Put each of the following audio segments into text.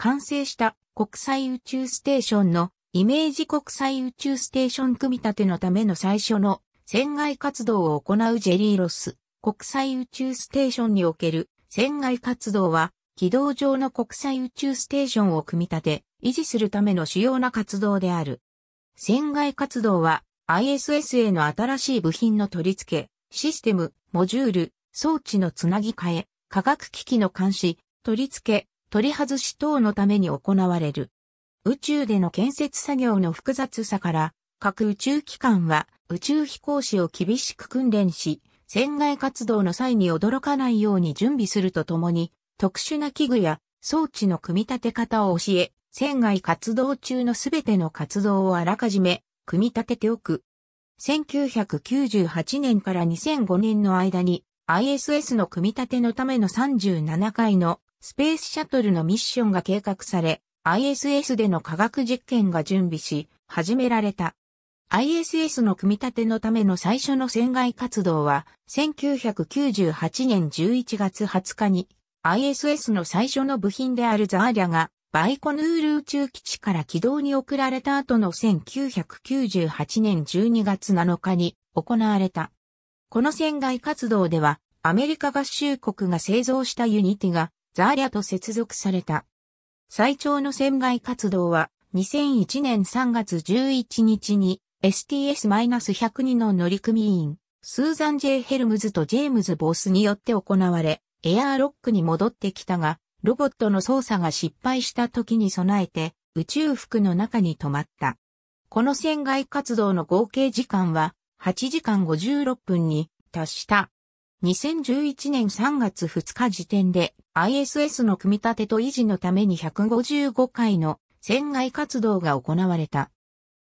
完成した国際宇宙ステーションのイメージ国際宇宙ステーション組み立てのための最初の船外活動を行うジェリーロス国際宇宙ステーションにおける船外活動は軌道上の国際宇宙ステーションを組み立て維持するための主要な活動である。船外活動は ISS への新しい部品の取り付け、システム、モジュール、装置のつなぎ替え、科学機器の監視、取り付け、取り外し等のために行われる。宇宙での建設作業の複雑さから、各宇宙機関は宇宙飛行士を厳しく訓練し、船外活動の際に驚かないように準備するとともに、特殊な器具や装置の組み立て方を教え、船外活動中のすべての活動をあらかじめ組み立てておく。1998年から2005年の間に ISS の組み立てのための37回のスペースシャトルのミッションが計画され、ISS での科学実験が準備し、始められた。ISS の組み立てのための最初の船外活動は、1998年11月20日に、ISS の最初の部品であるザーリャが、バイコヌール宇宙基地から軌道に送られた後の1998年12月7日に行われた。この船外活動では、アメリカ合衆国が製造したユニティがザーリャと接続された。最長の船外活動は2001年3月11日に STS-102 の乗組員、スーザン・ジェイヘルムズとジェームズ・ボースによって行われ、エアーロックに戻ってきたが、ロボットの操作が失敗した時に備えて、宇宙服の中に止まった。この船外活動の合計時間は8時間56分に達した。2011年3月2日時点で ISS の組み立てと維持のために155回の船外活動が行われた。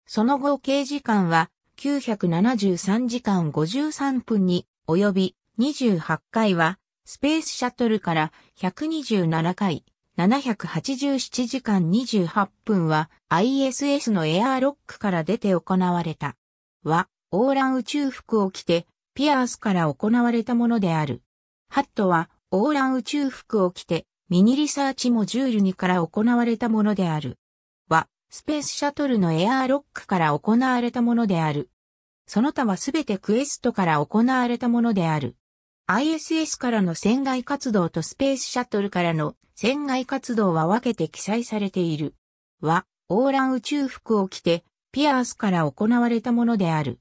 その合計時間は973時間53分に及び28回はスペースシャトルから127回787時間28分は ISS のエアーロックから出て行われた。は、オーラン宇宙服を着てピアースから行われたものである。ハットは、オーラン宇宙服を着て、ミニリサーチモジュールにから行われたものである。は、スペースシャトルのエアーロックから行われたものである。その他はすべてクエストから行われたものである。ISS からの船外活動とスペースシャトルからの船外活動は分けて記載されている。は、オーラン宇宙服を着て、ピアースから行われたものである。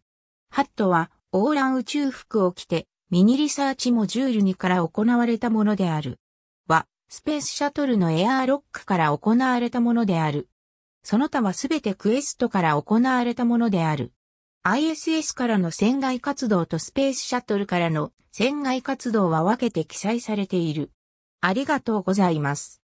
ハットは、オーラン宇宙服を着て、ミニリサーチモジュールにから行われたものである。は、スペースシャトルのエアーロックから行われたものである。その他はすべてクエストから行われたものである。ISS からの船外活動とスペースシャトルからの船外活動は分けて記載されている。ありがとうございます。